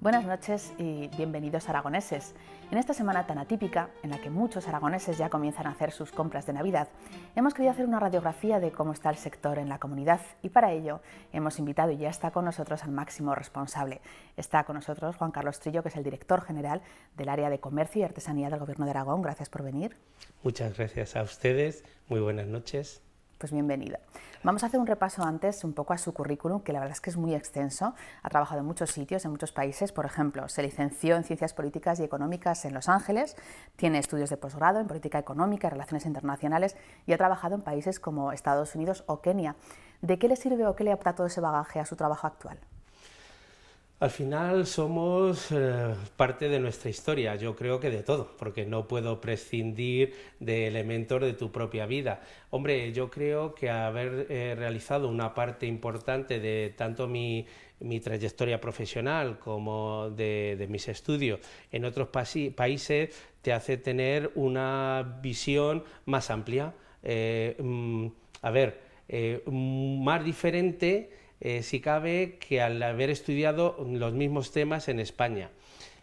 Buenas noches y bienvenidos aragoneses. En esta semana tan atípica, en la que muchos aragoneses ya comienzan a hacer sus compras de Navidad, hemos querido hacer una radiografía de cómo está el sector en la comunidad y para ello hemos invitado y ya está con nosotros al máximo responsable. Está con nosotros Juan Carlos Trillo, que es el director general del área de comercio y artesanía del Gobierno de Aragón. Gracias por venir. Muchas gracias a ustedes. Muy buenas noches. Pues bienvenida. Vamos a hacer un repaso antes un poco a su currículum, que la verdad es que es muy extenso. Ha trabajado en muchos sitios, en muchos países. Por ejemplo, se licenció en Ciencias Políticas y Económicas en Los Ángeles, tiene estudios de posgrado en Política Económica y Relaciones Internacionales y ha trabajado en países como Estados Unidos o Kenia. ¿De qué le sirve o qué le apta todo ese bagaje a su trabajo actual? Al final somos eh, parte de nuestra historia, yo creo que de todo, porque no puedo prescindir de elementos de tu propia vida. Hombre, yo creo que haber eh, realizado una parte importante de tanto mi, trayectoria profesional como de, mis estudios en otros países te hace tener una visión más amplia, eh, mm, a ver, más diferente eh, si cabe, que al haber estudiado los mismos temas en España.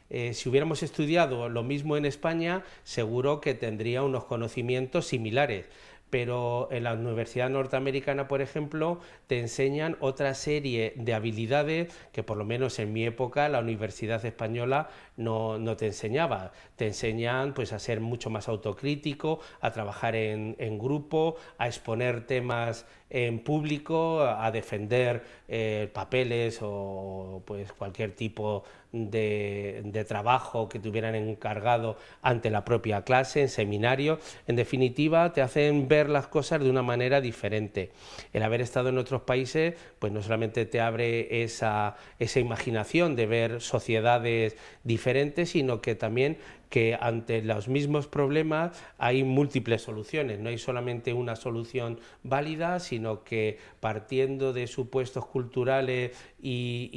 Eh, si hubiéramos estudiado lo mismo en España, seguro que tendría unos conocimientos similares. Pero en la Universidad Norteamericana, por ejemplo, te enseñan otra serie de habilidades que por lo menos en mi época la Universidad Española no, te enseñaba. Te enseñan pues, a ser mucho más autocrítico, a trabajar en, grupo, a exponer temas en público, a defender eh, papeles o pues, cualquier tipo de, trabajo que tuvieran encargado ante la propia clase, en seminario. En definitiva, te hacen ver las cosas de una manera diferente. El haber estado en otros países, pues no solamente te abre esa imaginación de ver sociedades diferentes, sino que también que ante los mismos problemas hay múltiples soluciones, no hay solamente una solución válida, sino que partiendo de supuestos culturales y,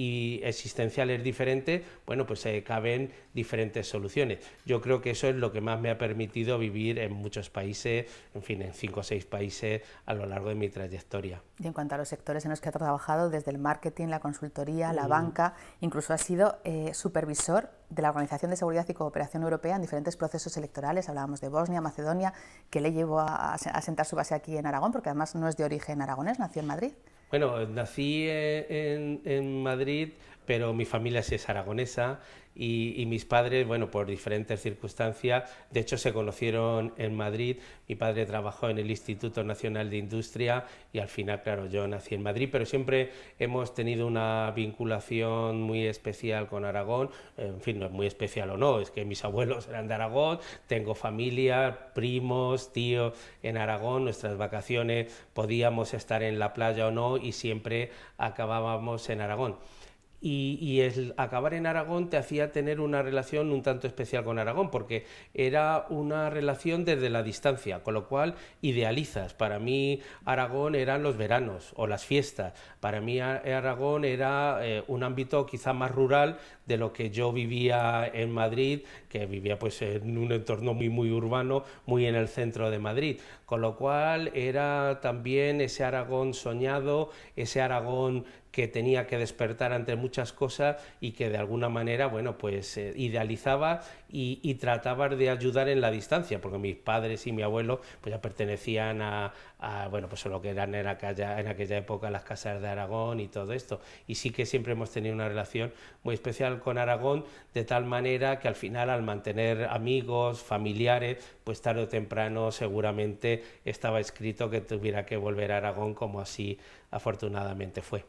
y existenciales diferentes, bueno, pues eh, caben diferentes soluciones. Yo creo que eso es lo que más me ha permitido vivir en muchos países, en fin, en cinco o seis países a lo largo de mi trayectoria. Y en cuanto a los sectores en los que ha trabajado, desde el marketing, la consultoría, la banca, incluso ha sido eh, supervisor de la Organización de Seguridad y Cooperación Europea en diferentes procesos electorales. Hablábamos de Bosnia, Macedonia, que le llevó a, a sentar su base aquí en Aragón, porque además no es de origen aragonés, nació en Madrid. Bueno, nací eh, en, Madrid, pero mi familia es aragonesa y, mis padres, bueno, por diferentes circunstancias, de hecho se conocieron en Madrid, mi padre trabajó en el Instituto Nacional de Industria y al final, claro, yo nací en Madrid, pero siempre hemos tenido una vinculación muy especial con Aragón, en fin, no es muy especial o no, es que mis abuelos eran de Aragón, tengo familia, primos, tíos en Aragón, nuestras vacaciones podíamos estar en la playa o no y siempre acabábamos en Aragón y, el acabar en Aragón te hacía tener una relación un tanto especial con Aragón, porque era una relación desde la distancia, con lo cual idealizas. Para mí Aragón eran los veranos o las fiestas, para mí Aragón era eh, un ámbito quizá más rural de lo que yo vivía en Madrid, que vivía pues en un entorno muy, muy urbano, muy en el centro de Madrid, con lo cual era también ese Aragón soñado, ese Aragón que tenía que despertar ante muchas cosas y que de alguna manera, bueno, pues eh, idealizaba y, trataba de ayudar en la distancia, porque mis padres y mi abuelo pues ya pertenecían a, bueno, pues lo que eran en aquella, en aquella época las casas de Aragón y todo esto. Y sí que siempre hemos tenido una relación muy especial con Aragón, de tal manera que al final al mantener amigos, familiares, pues tarde o temprano seguramente estaba escrito que tuviera que volver a Aragón como así afortunadamente fue.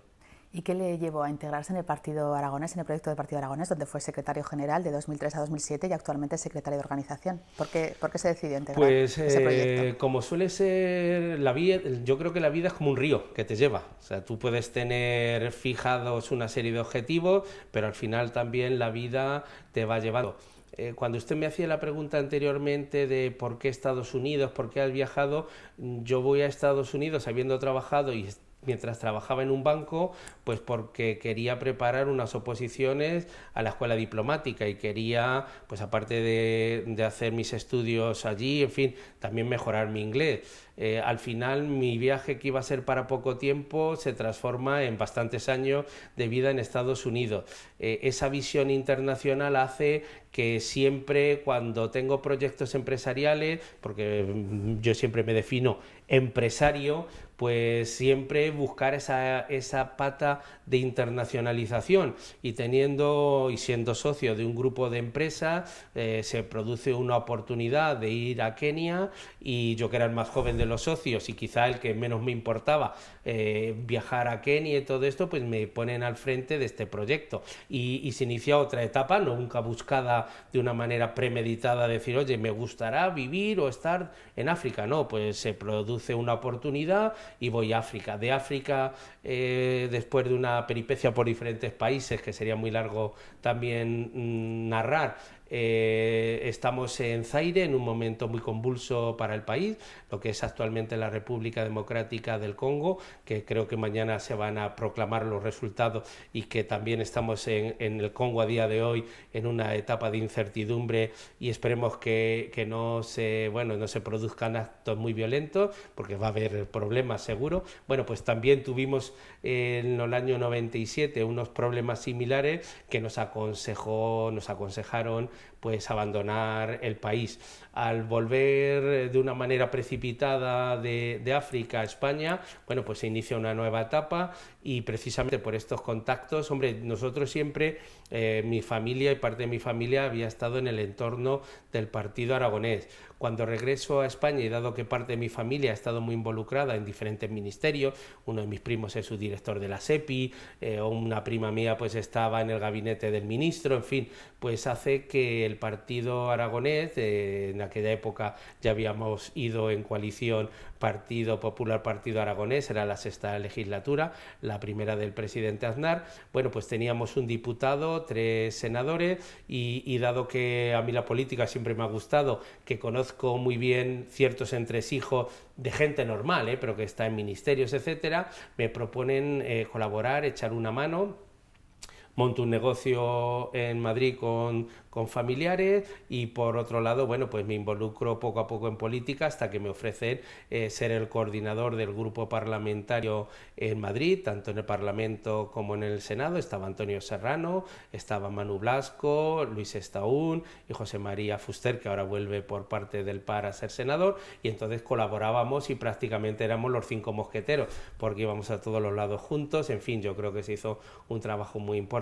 ¿Y qué le llevó a integrarse en el Partido Aragonés, en el proyecto del Partido Aragonés, donde fue secretario general de 2003 a 2007 y actualmente secretario de organización? ¿Por qué, por qué se decidió integrar pues, ese eh, proyecto? Eh, como suele ser la vida, yo creo que la vida es como un río que te lleva. O sea, tú puedes tener fijados una serie de objetivos, pero al final también la vida te va llevando. Eh, cuando usted me hacía la pregunta anteriormente de por qué Estados Unidos, por qué has viajado, yo voy a Estados Unidos habiendo trabajado y mientras trabajaba en un banco, pues porque quería preparar unas oposiciones a la escuela diplomática y quería, pues aparte de, hacer mis estudios allí, en fin, también mejorar mi inglés. Eh, al final mi viaje que iba a ser para poco tiempo se transforma en bastantes años de vida en Estados Unidos. Eh, esa visión internacional hace que siempre cuando tengo proyectos empresariales, porque mm, yo siempre me defino empresario, pues siempre buscar esa, pata de internacionalización y teniendo y siendo socio de un grupo de empresas eh, se produce una oportunidad de ir a Kenia y yo que era el más joven de los socios y quizá el que menos me importaba eh, viajar a Kenia y todo esto pues me ponen al frente de este proyecto y, se inicia otra etapa nunca buscada de una manera premeditada decir oye me gustará vivir o estar en África no pues se produce una oportunidad y voy a África. De África, eh, después de una peripecia por diferentes países, que sería muy largo también mm, narrar, eh, estamos en Zaire, en un momento muy convulso para el país, lo que es actualmente la República Democrática del Congo, que creo que mañana se van a proclamar los resultados y que también estamos en, el Congo a día de hoy en una etapa de incertidumbre y esperemos que, no, se, no se produzcan actos muy violentos, porque va a haber problemas seguro. Bueno, pues también tuvimos en el año 97 unos problemas similares que nos aconsejó, nos aconsejaron pues abandonar el país. Al volver de una manera precipitada de, África a España, bueno, pues se inicia una nueva etapa y precisamente por estos contactos, hombre, nosotros siempre, eh, mi familia y parte de mi familia había estado en el entorno del Partido Aragonés. Cuando regreso a España y dado que parte de mi familia ha estado muy involucrada en diferentes ministerios, uno de mis primos es su director de la SEPI, eh, una prima mía pues estaba en el gabinete del ministro, en fin, pues hace que el partido aragonés, eh, en aquella época ya habíamos ido en coalición Partido Popular, Partido Aragonés, era la sexta legislatura, la primera del presidente Aznar. Bueno, pues teníamos un diputado, tres senadores y, dado que a mí la política siempre me ha gustado, que conozco muy bien ciertos entresijos de gente normal, eh, pero que está en ministerios, etcétera, me proponen eh, colaborar, echar una mano monto un negocio en Madrid con, con familiares y por otro lado, bueno, pues me involucro poco a poco en política hasta que me ofrecen eh, ser el coordinador del grupo parlamentario en Madrid, tanto en el Parlamento como en el Senado. Estaba Antonio Serrano, estaba Manu Blasco, Luis Estaún y José María Fuster, que ahora vuelve por parte del PAR a ser senador, y entonces colaborábamos y prácticamente éramos los cinco mosqueteros, porque íbamos a todos los lados juntos. En fin, yo creo que se hizo un trabajo muy importante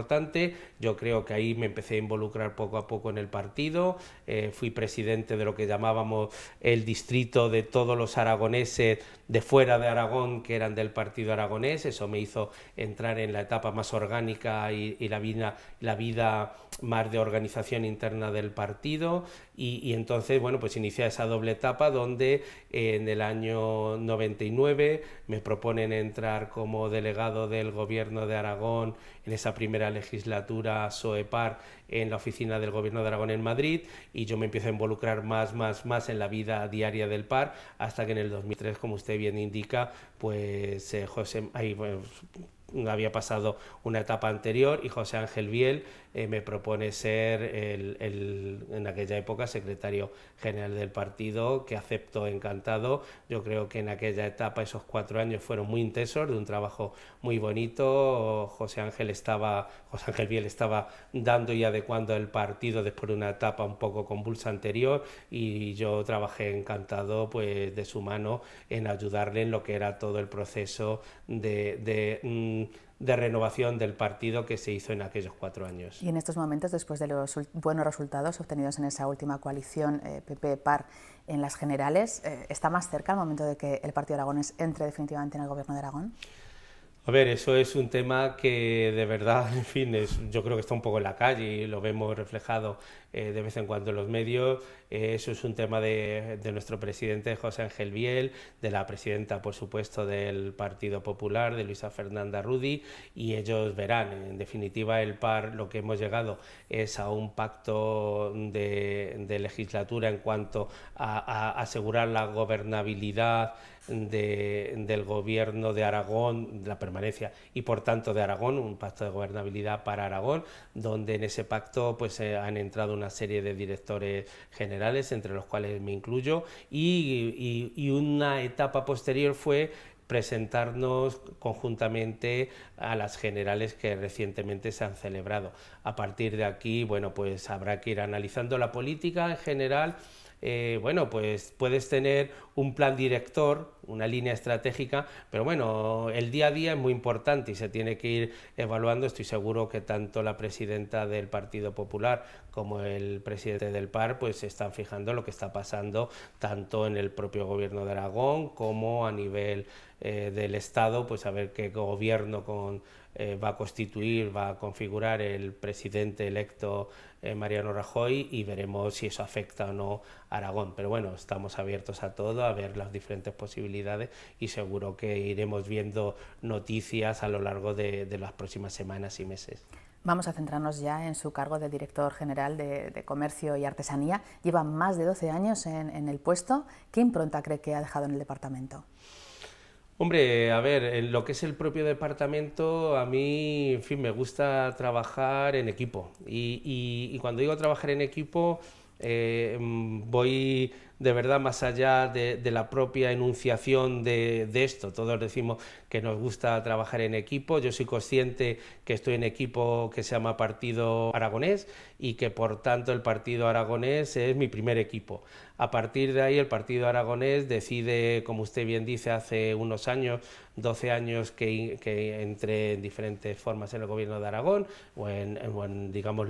yo creo que ahí me empecé a involucrar poco a poco en el partido. Eh, fui presidente de lo que llamábamos el distrito de todos los aragoneses de fuera de Aragón que eran del partido aragonés. Eso me hizo entrar en la etapa más orgánica y, y la, vida, la vida más de organización interna del partido. Y, entonces, bueno, pues inicia esa doble etapa donde eh, en el año 99 me proponen entrar como delegado del gobierno de Aragón en esa primera legislatura SOEPAR en la oficina del gobierno de Aragón en Madrid y yo me empiezo a involucrar más, más, más en la vida diaria del PAR hasta que en el 2003, como usted bien indica, pues se eh, José, ahí, había pasado una etapa anterior y José Ángel Biel eh, me propone ser el, en aquella época secretario general del partido, que acepto encantado. Yo creo que en aquella etapa esos cuatro años fueron muy intensos, de un trabajo muy bonito. José Ángel estaba, José Ángel Biel estaba dando y adecuando el partido después de una etapa un poco convulsa anterior y yo trabajé encantado pues de su mano en ayudarle en lo que era todo el proceso de, mm, de, renovación del partido que se hizo en aquellos cuatro años. Y en estos momentos, después de los buenos resultados obtenidos en esa última coalición eh, PP-PAR en las generales, eh, ¿está más cerca el momento de que el Partido Aragones entre definitivamente en el Gobierno de Aragón? A ver, eso es un tema que de verdad, en fin, es, yo creo que está un poco en la calle y lo vemos reflejado eh, de vez en cuando en los medios. Eh, eso es un tema de, nuestro presidente José Ángel Biel, de la presidenta, por supuesto, del Partido Popular, de Luisa Fernanda Rudi, y ellos verán. En definitiva, el par, lo que hemos llegado es a un pacto de, legislatura en cuanto a asegurar la gobernabilidad del gobierno de Aragón, la permanencia y por tanto de Aragón, un pacto de gobernabilidad para Aragón, donde en ese pacto pues eh, han entrado una serie de directores generales, entre los cuales me incluyo, y, y una etapa posterior fue presentarnos conjuntamente a las generales que recientemente se han celebrado. A partir de aquí, bueno, pues habrá que ir analizando la política en general eh, bueno, pues puedes tener un plan director, una línea estratégica, pero bueno, el día a día es muy importante y se tiene que ir evaluando. Estoy seguro que tanto la presidenta del Partido Popular como el presidente del PAR pues se están fijando lo que está pasando tanto en el propio gobierno de Aragón como a nivel eh, del Estado, pues a ver qué gobierno con, eh, va a constituir, va a configurar el presidente electo eh, Mariano Rajoy y veremos si eso afecta o no a Aragón. Pero bueno, estamos abiertos a todo, a ver las diferentes posibilidades y seguro que iremos viendo noticias a lo largo de, las próximas semanas y meses. Vamos a centrarnos ya en su cargo de director general de, Comercio y Artesanía. Lleva más de 12 años en, en el puesto. ¿Qué impronta cree que ha dejado en el departamento? Hombre, a ver, en lo que es el propio departamento, a mí, en fin, me gusta trabajar en equipo. Y, cuando digo trabajar en equipo, eh, mm, voy de verdad más allá de, la propia enunciación de, esto. Todos decimos que nos gusta trabajar en equipo. Yo soy consciente que estoy en equipo que se llama Partido Aragonés y que por tanto el Partido Aragonés es mi primer equipo. A partir de ahí el Partido Aragonés decide, como usted bien dice, hace unos años, 12 años que, entre entré en diferentes formas en el gobierno de Aragón o en, digamos,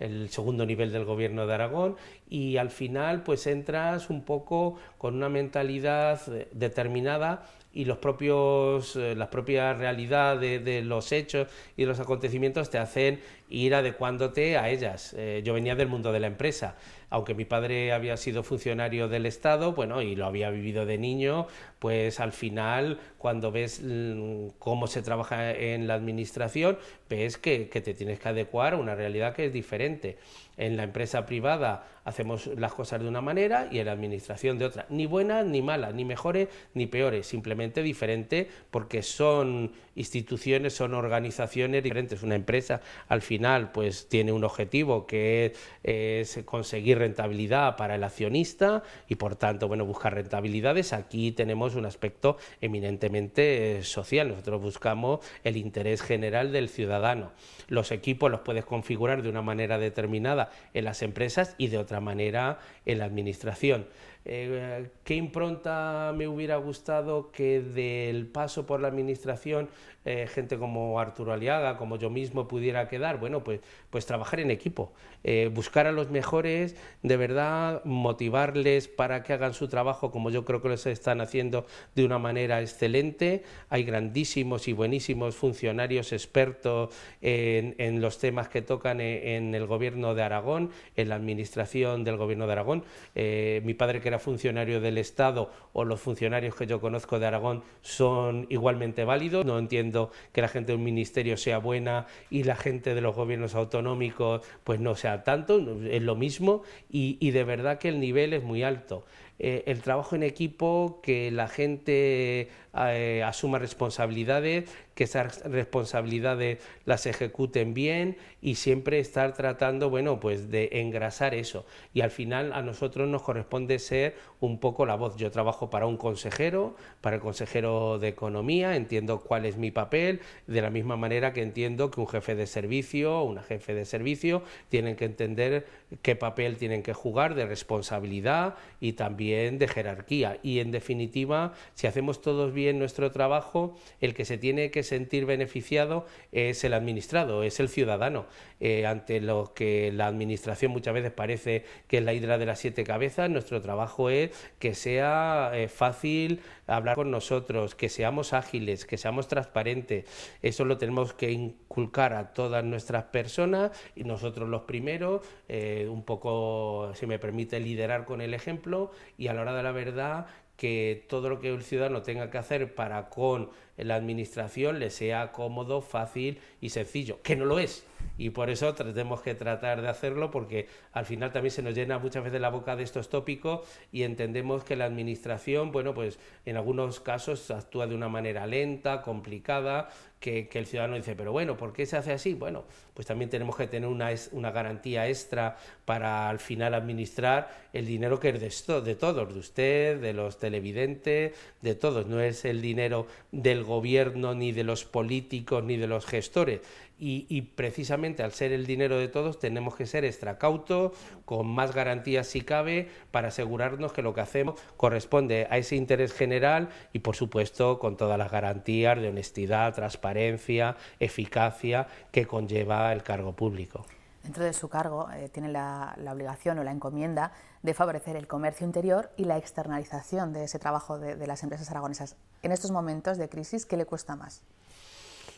el segundo nivel del gobierno de Aragón y al final pues entra un poco con una mentalidad eh, determinada y los propios, eh, las propias realidades de, los hechos y los acontecimientos te hacen ir adecuándote a ellas. Eh, yo venía del mundo de la empresa, aunque mi padre había sido funcionario del Estado, bueno, y lo había vivido de niño, pues al final cuando ves mm, cómo se trabaja en la administración, ves que, te tienes que adecuar a una realidad que es diferente. En la empresa privada hacemos las cosas de una manera y en la administración de otra. Ni buenas, ni malas, ni mejores, ni peores, simplemente diferente porque son instituciones, son organizaciones diferentes. Una empresa al final pues tiene un objetivo que es, conseguir rentabilidad para el accionista y por tanto, bueno, buscar rentabilidades. Aquí tenemos ...es un aspecto eminentemente eh, social, nosotros buscamos el interés general del ciudadano. Los equipos los puedes configurar de una manera determinada en las empresas y de otra manera en la administración. Eh, ¿Qué impronta me hubiera gustado que del paso por la administración eh, gente como Arturo Aliaga, como yo mismo pudiera quedar? Bueno, pues, pues trabajar en equipo, eh, buscar a los mejores, de verdad, motivarles para que hagan su trabajo como yo creo que lo están haciendo de una manera excelente. Hay grandísimos y buenísimos funcionarios expertos en, los temas que tocan en, el gobierno de Aragón, en la administración del gobierno de Aragón. mi padre que funcionario del Estado o los funcionarios que yo conozco de Aragón son igualmente válidos. No entiendo que la gente de un ministerio sea buena y la gente de los gobiernos autonómicos pues no sea tanto, es lo mismo y, de verdad que el nivel es muy alto. Eh, el trabajo en equipo, que la gente eh, asuma responsabilidades, que esas responsabilidades las ejecuten bien y siempre estar tratando, bueno, pues de engrasar eso. Y al final a nosotros nos corresponde ser un poco la voz. Yo trabajo para un consejero, para el consejero de economía, entiendo cuál es mi papel, de la misma manera que entiendo que un jefe de servicio o una jefe de servicio tienen que entender qué papel tienen que jugar de responsabilidad y también de jerarquía. Y en definitiva, si hacemos todos bien nuestro trabajo, el que se tiene que sentir beneficiado es el administrado, es el ciudadano, eh, ante lo que la administración muchas veces parece que es la hidra de las siete cabezas, nuestro trabajo es que sea eh, fácil hablar con nosotros, que seamos ágiles, que seamos transparentes, eso lo tenemos que inculcar a todas nuestras personas y nosotros los primeros, eh, un poco, si me permite, liderar con el ejemplo y a la hora de la verdad que todo lo que el ciudadano tenga que hacer para con la administración le sea cómodo, fácil y sencillo, que no lo es. Y por eso tenemos que tratar de hacerlo porque al final también se nos llena muchas veces la boca de estos tópicos y entendemos que la administración, bueno, pues en algunos casos actúa de una manera lenta, complicada, que, el ciudadano dice, pero bueno, ¿por qué se hace así? Bueno, pues también tenemos que tener una, una garantía extra para al final administrar el dinero que es de, todos, de usted, de los televidentes, de todos. No es el dinero del gobierno, ni de los políticos, ni de los gestores. Y, y, precisamente al ser el dinero de todos tenemos que ser extracautos, con más garantías si cabe, para asegurarnos que lo que hacemos corresponde a ese interés general y por supuesto con todas las garantías de honestidad, transparencia, eficacia que conlleva el cargo público. Dentro de su cargo eh, tiene la, obligación o la encomienda de favorecer el comercio interior y la externalización de ese trabajo de, de las empresas aragonesas. En estos momentos de crisis, ¿qué le cuesta más?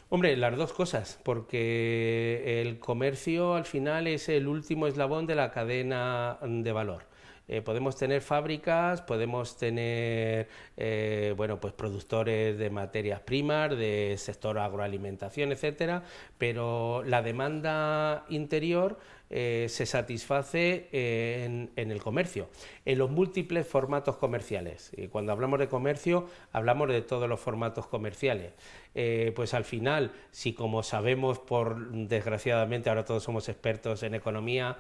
Hombre, las dos cosas, porque el comercio al final es el último eslabón de la cadena de valor. Eh, podemos tener fábricas, podemos tener eh, bueno, pues productores de materias primas, de sector agroalimentación, etcétera, pero la demanda interior eh, se satisface eh, en, el comercio, en los múltiples formatos comerciales. Y eh, cuando hablamos de comercio, hablamos de todos los formatos comerciales. pues al final, si como sabemos, por desgraciadamente ahora todos somos expertos en economía,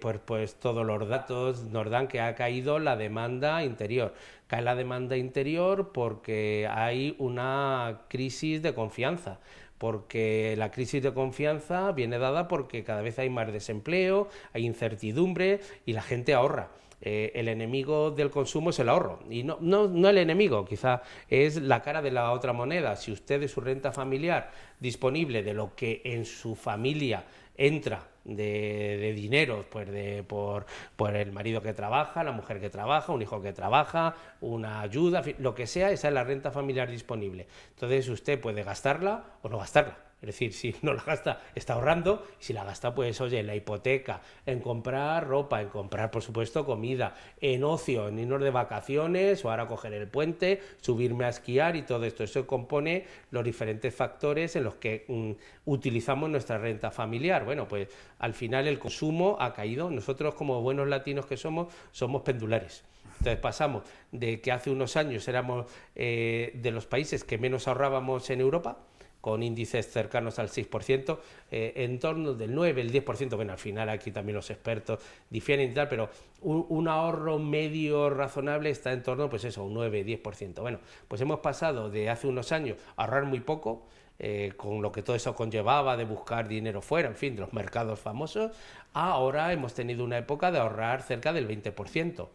pues, pues todos los datos nos dan que ha caído la demanda interior. Cae la demanda interior porque hay una crisis de confianza porque la crisis de confianza viene dada porque cada vez hay más desempleo, hay incertidumbre y la gente ahorra. Eh, el enemigo del consumo es el ahorro. Y no, no, el enemigo, quizá es la cara de la otra moneda. Si usted de su renta familiar disponible, de lo que en su familia entra de, de pues de, por, por el marido que trabaja, la mujer que trabaja, un hijo que trabaja, una ayuda, lo que sea, esa es la renta familiar disponible. Entonces usted puede gastarla o no gastarla. Es decir, si no la gasta, está ahorrando. Y si la gasta, pues, oye, en la hipoteca, en comprar ropa, en comprar, por supuesto, comida, en ocio, en irnos de vacaciones o ahora coger el puente, subirme a esquiar y todo esto. Eso compone los diferentes factores en los que mm, utilizamos nuestra renta familiar. Bueno, pues al final el consumo ha caído. Nosotros, como buenos latinos que somos, somos pendulares. Entonces pasamos de que hace unos años éramos eh, de los países que menos ahorrábamos en Europa con índices cercanos al 6%, eh, en torno del 9, el 10%, bueno, al final aquí también los expertos difieren y tal, pero un, ahorro medio razonable está en torno, pues eso, un 9, 10%. Bueno, pues hemos pasado de hace unos años ahorrar muy poco, eh, con lo que todo eso conllevaba de buscar dinero fuera, en fin, de los mercados famosos, ahora hemos tenido una época de ahorrar cerca del 20%.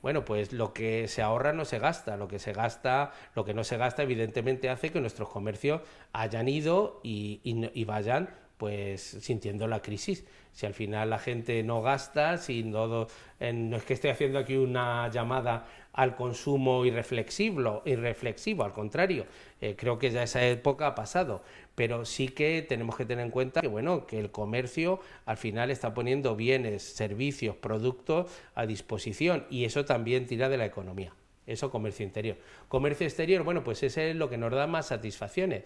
Bueno, pues lo que se ahorra no se gasta, lo que se gasta, lo que no se gasta evidentemente hace que nuestros comercios hayan ido y, y vayan pues sintiendo la crisis. Si al final la gente no gasta, si no, es que esté haciendo aquí una llamada al consumo irreflexivo, irreflexivo al contrario, eh, creo que ya esa época ha pasado, pero sí que tenemos que tener en cuenta que, bueno, que el comercio al final está poniendo bienes, servicios, productos a disposición y eso también tira de la economía. Eso comercio interior. Comercio exterior, bueno, pues ese es lo que nos da más satisfacciones.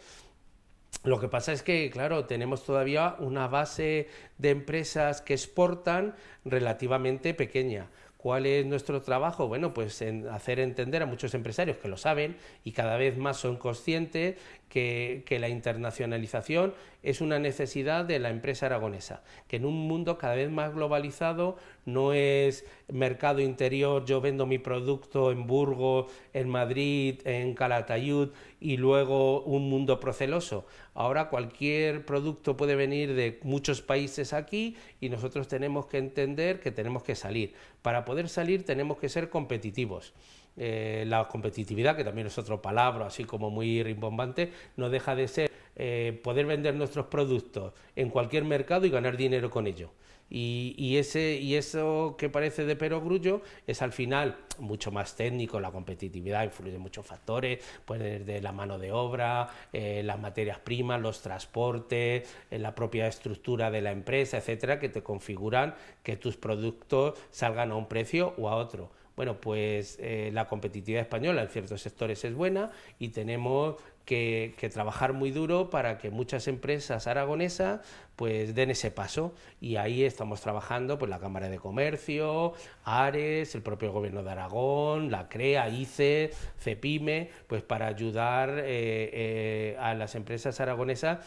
Lo que pasa es que, claro, tenemos todavía una base de empresas que exportan relativamente pequeña. ¿Cuál es nuestro trabajo? Bueno, pues en hacer entender a muchos empresarios que lo saben y cada vez más son conscientes que, la internacionalización es una necesidad de la empresa aragonesa, que en un mundo cada vez más globalizado no es mercado interior, yo vendo mi producto en Burgos, en Madrid, en Calatayud y luego un mundo proceloso. Ahora cualquier producto puede venir de muchos países aquí y nosotros tenemos que entender que tenemos que salir. Para poder salir tenemos que ser competitivos. Eh, la competitividad, que también es otra palabra así como muy rimbombante, no deja de ser eh, poder vender nuestros productos en cualquier mercado y ganar dinero con ello. Y, ese, y eso que parece de perogrullo es al final mucho más técnico, la competitividad influye en muchos factores, puede ser de la mano de obra, eh, las materias primas, los transportes, la propia estructura de la empresa, etcétera, que te configuran que tus productos salgan a un precio o a otro bueno, pues eh, la competitividad española en ciertos sectores es buena y tenemos que, trabajar muy duro para que muchas empresas aragonesas pues den ese paso y ahí estamos trabajando pues la Cámara de Comercio, Ares, el propio Gobierno de Aragón, la CREA, ICE, CEPIME, pues para ayudar eh, eh, a las empresas aragonesas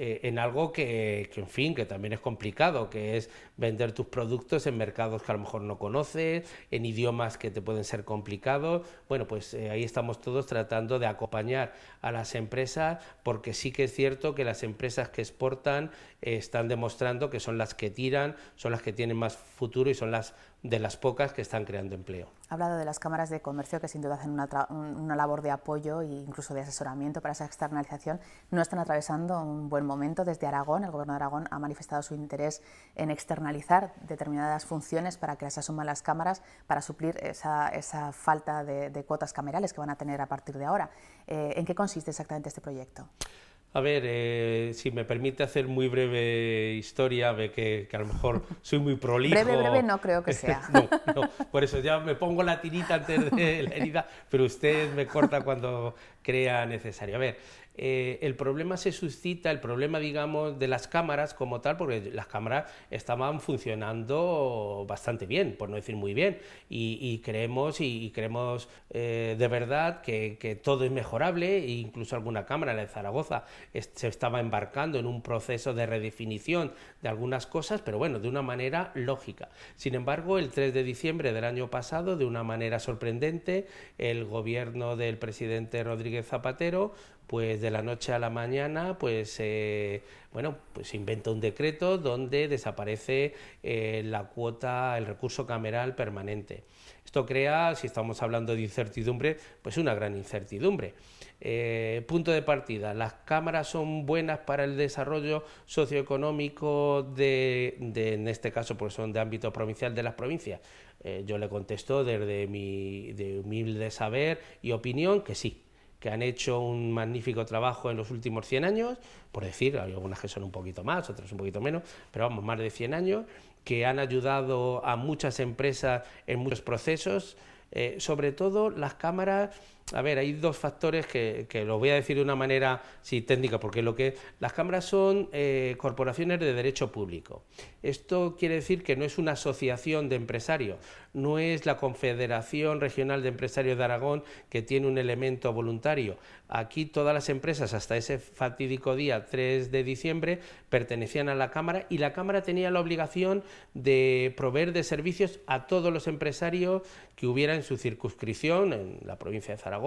eh, en algo que, en fin, que también es complicado, que es vender tus productos en mercados que a lo mejor no conoces, en idiomas que te pueden ser complicados. Bueno, pues eh, ahí estamos todos tratando de acompañar a las empresas, porque sí que es cierto que las empresas que exportan están demostrando que son las que tiran, son las que tienen más futuro y son las de las pocas que están creando empleo. Ha hablado de las cámaras de comercio que sin duda hacen una, labor de apoyo e incluso de asesoramiento para esa externalización. No están atravesando un buen momento. Desde Aragón, el Gobierno de Aragón ha manifestado su interés en externalizar determinadas funciones para que las asuman las cámaras para suplir esa, esa falta de, cuotas camerales que van a tener a partir de ahora. Eh, ¿En qué consiste exactamente este proyecto? A ver, eh, si me permite hacer muy breve historia, ve que, a lo mejor soy muy prolijo. Breve, breve no creo que sea. no, no, por eso ya me pongo la tirita antes de la herida, pero usted me corta cuando crea necesario. A ver, eh, el problema se suscita, el problema, digamos, de las cámaras como tal, porque las cámaras estaban funcionando bastante bien, por no decir muy bien, y, creemos y, creemos eh, de verdad que, todo es mejorable, e incluso alguna cámara, la de Zaragoza, se estaba embarcando en un proceso de redefinición de algunas cosas, pero bueno, de una manera lógica. Sin embargo, el 3 de diciembre del año pasado, de una manera sorprendente, el gobierno del presidente Rodríguez Zapatero pues de la noche a la mañana, pues eh, bueno, pues inventa un decreto donde desaparece eh, la cuota, el recurso cameral permanente. Esto crea, si estamos hablando de incertidumbre, pues una gran incertidumbre. Eh, punto de partida, las cámaras son buenas para el desarrollo socioeconómico de, en este caso, pues son de ámbito provincial de las provincias. yo le contesto desde mi humilde saber y opinión que sí, que han hecho un magnífico trabajo en los últimos 100 años, por decir, algunas que son un poquito más, otras un poquito menos, pero vamos, más de 100 años, que han ayudado a muchas empresas en muchos procesos, eh, sobre todo las cámaras a ver, hay dos factores que, lo los voy a decir de una manera sí, técnica, porque lo que las cámaras son eh, corporaciones de derecho público. Esto quiere decir que no es una asociación de empresarios, no es la Confederación Regional de Empresarios de Aragón que tiene un elemento voluntario. Aquí todas las empresas hasta ese fatídico día 3 de diciembre pertenecían a la Cámara y la Cámara tenía la obligación de proveer de servicios a todos los empresarios que hubiera en su circunscripción, en la provincia de Zaragoza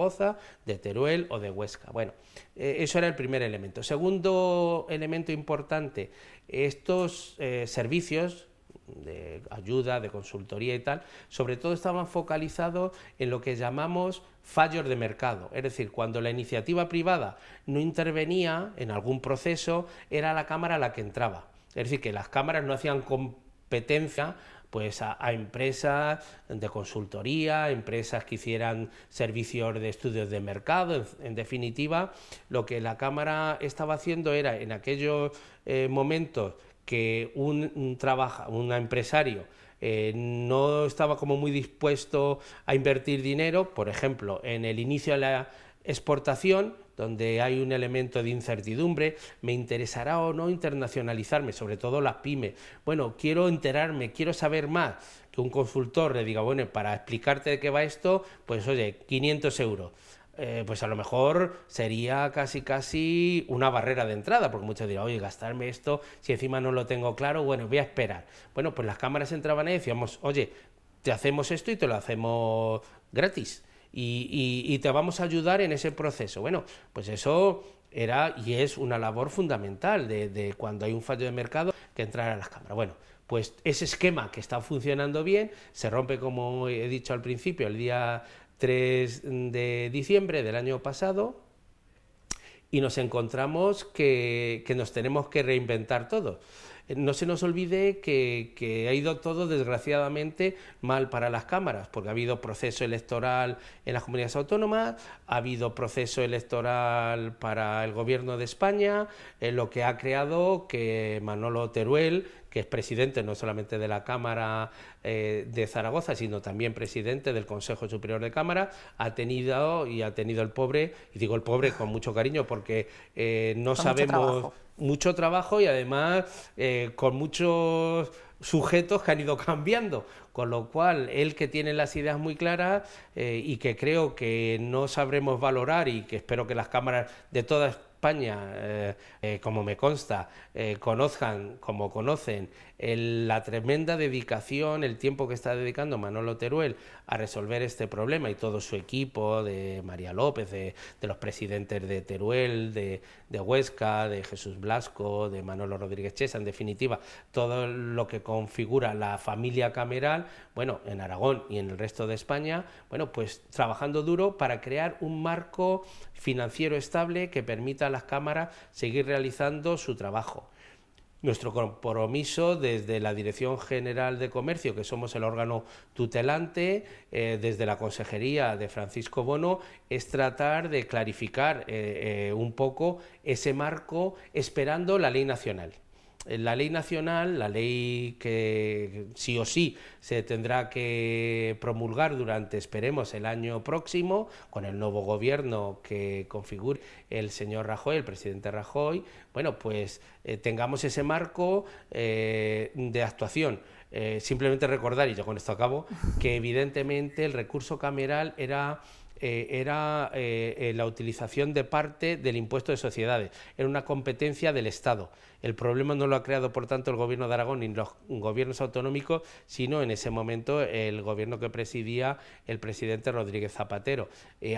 de Teruel o de Huesca. Bueno, eh, eso era el primer elemento. Segundo elemento importante, estos eh, servicios de ayuda, de consultoría y tal, sobre todo estaban focalizados en lo que llamamos fallos de mercado. Es decir, cuando la iniciativa privada no intervenía en algún proceso, era la Cámara la que entraba. Es decir, que las cámaras no hacían competencia pues a, empresas de consultoría, empresas que hicieran servicios de estudios de mercado, en, definitiva, lo que la Cámara estaba haciendo era en aquellos eh, momentos que un, un, un empresario eh, no estaba como muy dispuesto a invertir dinero, por ejemplo, en el inicio de la exportación, donde hay un elemento de incertidumbre, me interesará o no internacionalizarme, sobre todo las pymes. Bueno, quiero enterarme, quiero saber más, que un consultor le diga, bueno, para explicarte de qué va esto, pues oye, 500 euros. Eh, pues a lo mejor sería casi casi una barrera de entrada, porque muchos dirán, oye, gastarme esto, si encima no lo tengo claro, bueno, voy a esperar. Bueno, pues las cámaras entraban y decíamos, oye, te hacemos esto y te lo hacemos gratis y, te vamos a ayudar en ese proceso. Bueno, pues eso era y es una labor fundamental de, cuando hay un fallo de mercado que entrar a las cámaras. Bueno, pues ese esquema que está funcionando bien se rompe, como he dicho al principio, el día 3 de diciembre del año pasado y nos encontramos que, que nos tenemos que reinventar todo. Eh, no se nos olvide que, ha ido todo desgraciadamente mal para las cámaras, porque ha habido proceso electoral en las comunidades autónomas, ha habido proceso electoral para el gobierno de España, en eh, lo que ha creado que Manolo Teruel, que es presidente no solamente de la Cámara eh, de Zaragoza, sino también presidente del Consejo Superior de Cámara, ha tenido y ha tenido el pobre, y digo el pobre con mucho cariño porque no sabemos mucho trabajo y además eh, con muchos sujetos que han ido cambiando, con lo cual él que tiene las ideas muy claras eh, y que creo que no sabremos valorar y que espero que las cámaras de toda España, eh, como me consta, conozcan como conocen la tremenda dedicación, el tiempo que está dedicando Manolo Teruel a resolver este problema y todo su equipo de María López, de, los presidentes de Teruel, de, Huesca, de Jesús Blasco, de Manolo Rodríguez Chesa, en definitiva, todo lo que configura la familia cameral, bueno, en Aragón y en el resto de España, bueno, pues trabajando duro para crear un marco financiero estable que permita a las cámaras seguir realizando su trabajo. Nuestro compromiso desde la Dirección General de Comercio, que somos el órgano tutelante, eh, desde la Consejería de Francisco Bono, es tratar de clarificar eh, eh, un poco ese marco esperando la ley nacional la ley nacional, la ley que sí o sí se tendrá que promulgar durante, esperemos, el año próximo, con el nuevo gobierno que configure el señor Rajoy, el presidente Rajoy, bueno, pues eh, tengamos ese marco eh, de actuación. Eh, simplemente recordar, y yo con esto acabo, que evidentemente el recurso cameral era eh, era eh, eh, la utilización de parte del impuesto de sociedades, era una competencia del Estado. El problema no lo ha creado, por tanto, el gobierno de Aragón ni los gobiernos autonómicos, sino en ese momento el gobierno que presidía el presidente Rodríguez Zapatero.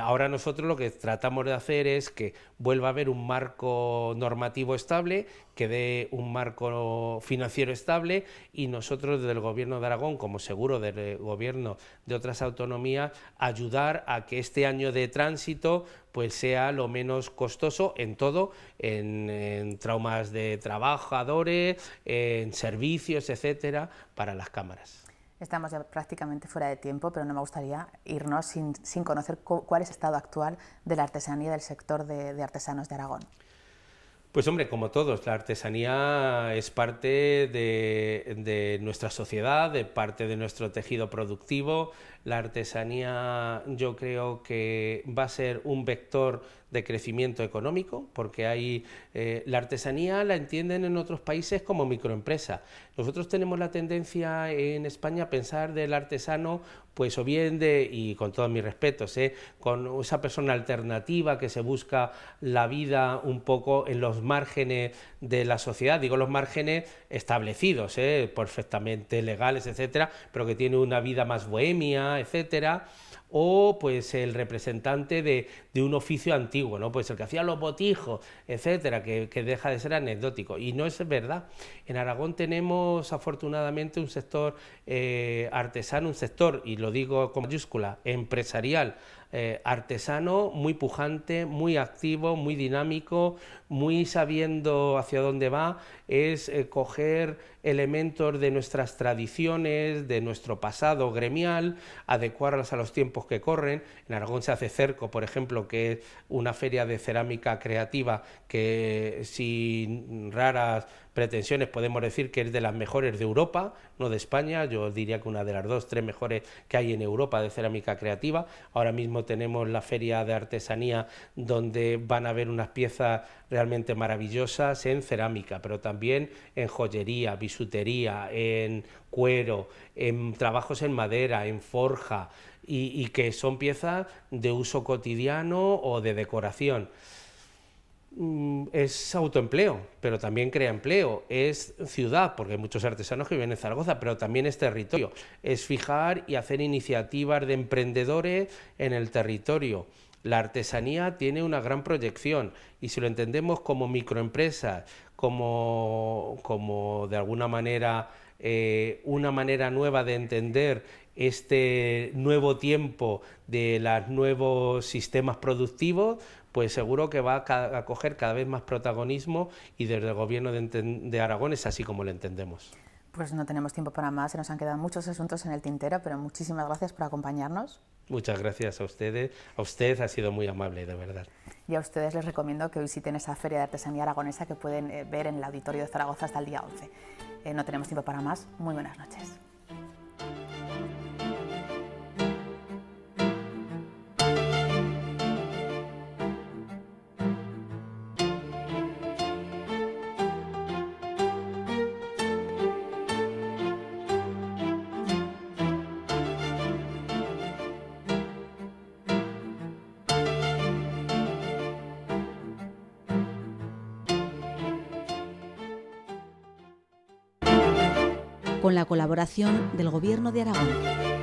ahora nosotros lo que tratamos de hacer es que vuelva a haber un marco normativo estable que dé un marco financiero estable y nosotros desde el Gobierno de Aragón, como seguro del eh, Gobierno de otras autonomías, ayudar a que este año de tránsito pues sea lo menos costoso en todo, en, traumas de trabajadores, en servicios, etcétera, para las cámaras. Estamos ya prácticamente fuera de tiempo, pero no me gustaría irnos sin, conocer cuál es el estado actual de la artesanía del sector de artesanos de Aragón. Pues hombre, como todos, la artesanía es parte de, nuestra sociedad, de parte de nuestro tejido productivo, la artesanía yo creo que va a ser un vector de crecimiento económico, porque hay eh, la artesanía la entienden en otros países como microempresa. Nosotros tenemos la tendencia en España a pensar del artesano, pues o bien de, y con todos mis respetos, eh, con esa persona alternativa que se busca la vida un poco en los márgenes de la sociedad, digo los márgenes establecidos, eh, perfectamente legales, etcétera, pero que tiene una vida más bohemia, etcétera, o pues el representante de, un oficio antiguo, ¿no? Pues el que hacía los botijos, etcétera, que, deja de ser anecdótico. Y no es verdad. En Aragón tenemos afortunadamente un sector eh, artesano, un sector, y lo digo con mayúscula, empresarial, eh, artesano, muy pujante, muy activo, muy dinámico, muy sabiendo hacia dónde va, es eh, coger elementos de nuestras tradiciones, de nuestro pasado gremial, adecuarlas a los tiempos que corren. En Aragón se hace Cerco, por ejemplo, que es una feria de cerámica creativa que sin raras pretensiones podemos decir que es de las mejores de Europa, no de España, yo diría que una de las dos, tres mejores que hay en Europa de cerámica creativa. Ahora mismo tenemos la feria de artesanía donde van a ver unas piezas realmente maravillosas en cerámica, pero también en joyería, visual sutería, en cuero, en trabajos en madera, en forja, y, y que son piezas de uso cotidiano o de decoración mm, es autoempleo, pero también crea empleo, es ciudad, porque hay muchos artesanos que viven en Zaragoza, pero también es territorio, es fijar y hacer iniciativas de emprendedores en el territorio. La artesanía tiene una gran proyección y si lo entendemos como microempresas, como, de alguna manera eh, una manera nueva de entender este nuevo tiempo de los nuevos sistemas productivos, pues seguro que va a, coger cada vez más protagonismo y desde el gobierno de, de Aragón es así como lo entendemos. Pues no tenemos tiempo para más, se nos han quedado muchos asuntos en el tintero, pero muchísimas gracias por acompañarnos. Muchas gracias a ustedes. Eh. A usted ha sido muy amable, de verdad. Y a ustedes les recomiendo que visiten esa Feria de Artesanía Aragonesa que pueden eh, ver en el Auditorio de Zaragoza hasta el día 11. Eh, no tenemos tiempo para más. Muy buenas noches. colaboración del Gobierno de Aragón.